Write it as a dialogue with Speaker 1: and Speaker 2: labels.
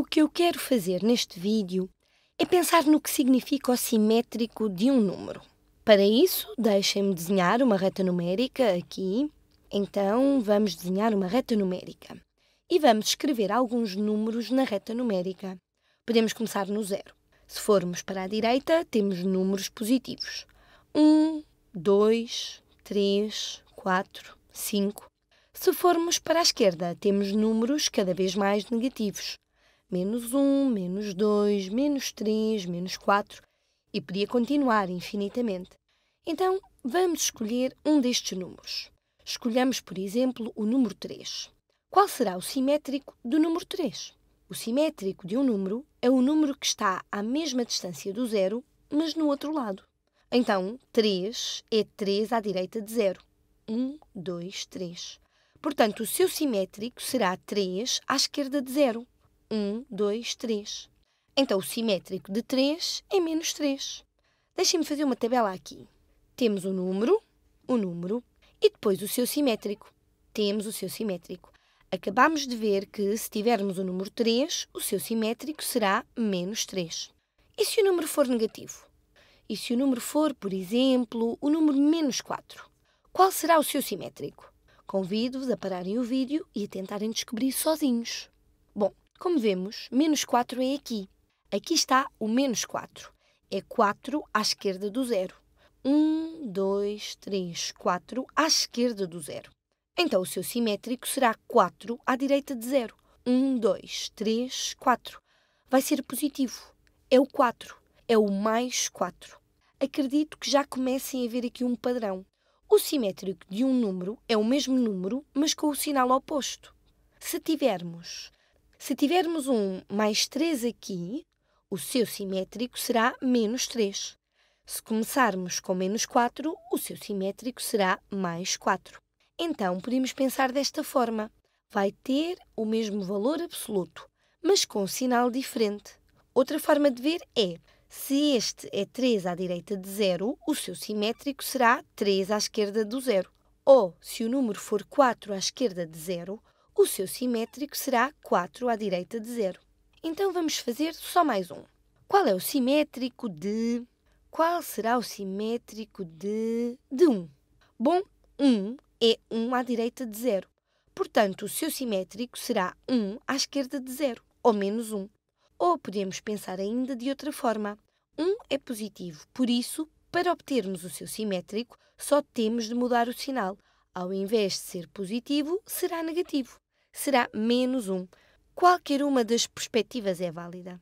Speaker 1: O que eu quero fazer neste vídeo é pensar no que significa o simétrico de um número. Para isso, deixem-me desenhar uma reta numérica aqui. Então, vamos desenhar uma reta numérica. E vamos escrever alguns números na reta numérica. Podemos começar no zero. Se formos para a direita, temos números positivos. 1, 2, 3, 4, 5. Se formos para a esquerda, temos números cada vez mais negativos menos 1, menos 2, menos 3, menos 4 e podia continuar infinitamente. Então, vamos escolher um destes números. Escolhamos, por exemplo, o número 3. Qual será o simétrico do número 3? O simétrico de um número é o número que está à mesma distância do zero, mas no outro lado. Então, 3 é 3 à direita de zero. 1, 2, 3. Portanto, o seu simétrico será 3 à esquerda de zero. 1, 2, 3. Então, o simétrico de 3 é menos 3. Deixem-me fazer uma tabela aqui. Temos o número, o número e depois o seu simétrico. Temos o seu simétrico. Acabamos de ver que, se tivermos o número 3, o seu simétrico será menos 3. E se o número for negativo? E se o número for, por exemplo, o número menos 4? Qual será o seu simétrico? Convido-vos a pararem o vídeo e a tentarem descobrir sozinhos. Bom, como vemos, menos 4 é aqui. Aqui está o menos 4. É 4 à esquerda do zero. 1, 2, 3, 4 à esquerda do zero. Então o seu simétrico será 4 à direita de zero. 1, 2, 3, 4. Vai ser positivo. É o 4. É o mais 4. Acredito que já comecem a ver aqui um padrão. O simétrico de um número é o mesmo número, mas com o sinal oposto. Se tivermos se tivermos um mais 3 aqui, o seu simétrico será menos 3. Se começarmos com menos 4, o seu simétrico será mais 4. Então, podemos pensar desta forma. Vai ter o mesmo valor absoluto, mas com um sinal diferente. Outra forma de ver é, se este é 3 à direita de zero, o seu simétrico será 3 à esquerda do zero. Ou, se o número for 4 à esquerda de zero, o seu simétrico será 4 à direita de zero. Então vamos fazer só mais um. Qual é o simétrico de... Qual será o simétrico de... de 1? Um? Bom, 1 um é 1 um à direita de zero. Portanto, o seu simétrico será 1 à esquerda de zero, ou menos 1. Ou podemos pensar ainda de outra forma. 1 é positivo, por isso, para obtermos o seu simétrico, só temos de mudar o sinal ao invés de ser positivo, será negativo. Será menos um. Qualquer uma das perspectivas é válida.